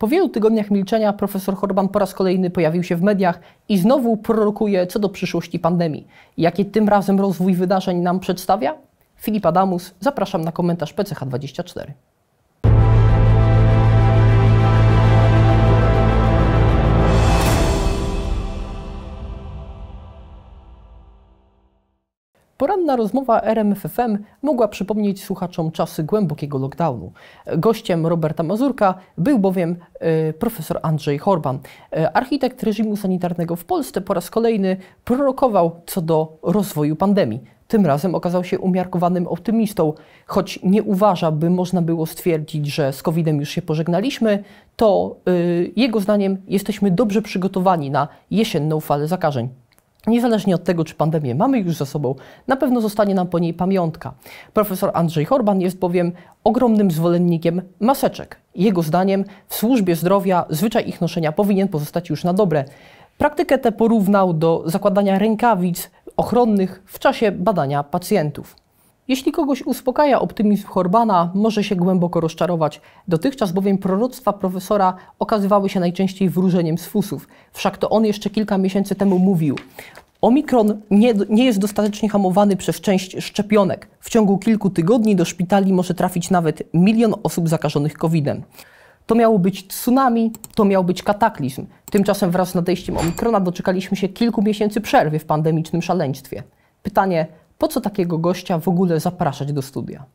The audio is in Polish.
Po wielu tygodniach milczenia profesor Horban po raz kolejny pojawił się w mediach i znowu prorokuje co do przyszłości pandemii. Jaki tym razem rozwój wydarzeń nam przedstawia? Filip Adamus, zapraszam na komentarz PCH24. Poranna rozmowa RMFFM mogła przypomnieć słuchaczom czasy głębokiego lockdownu. Gościem Roberta Mazurka był bowiem e, profesor Andrzej Horban. E, architekt reżimu sanitarnego w Polsce po raz kolejny prorokował co do rozwoju pandemii. Tym razem okazał się umiarkowanym optymistą. Choć nie uważa, by można było stwierdzić, że z COVID-em już się pożegnaliśmy, to yy, jego zdaniem jesteśmy dobrze przygotowani na jesienną falę zakażeń. Niezależnie od tego, czy pandemię mamy już za sobą, na pewno zostanie nam po niej pamiątka. Profesor Andrzej Horban jest bowiem ogromnym zwolennikiem maseczek. Jego zdaniem w służbie zdrowia zwyczaj ich noszenia powinien pozostać już na dobre. Praktykę tę porównał do zakładania rękawic ochronnych w czasie badania pacjentów. Jeśli kogoś uspokaja optymizm Horbana, może się głęboko rozczarować. Dotychczas bowiem proroctwa profesora okazywały się najczęściej wróżeniem z fusów. Wszak to on jeszcze kilka miesięcy temu mówił. Omikron nie, nie jest dostatecznie hamowany przez część szczepionek. W ciągu kilku tygodni do szpitali może trafić nawet milion osób zakażonych COVID-em. To miało być tsunami, to miał być kataklizm. Tymczasem wraz z nadejściem Omikrona doczekaliśmy się kilku miesięcy przerwy w pandemicznym szaleństwie. Pytanie, po co takiego gościa w ogóle zapraszać do studia?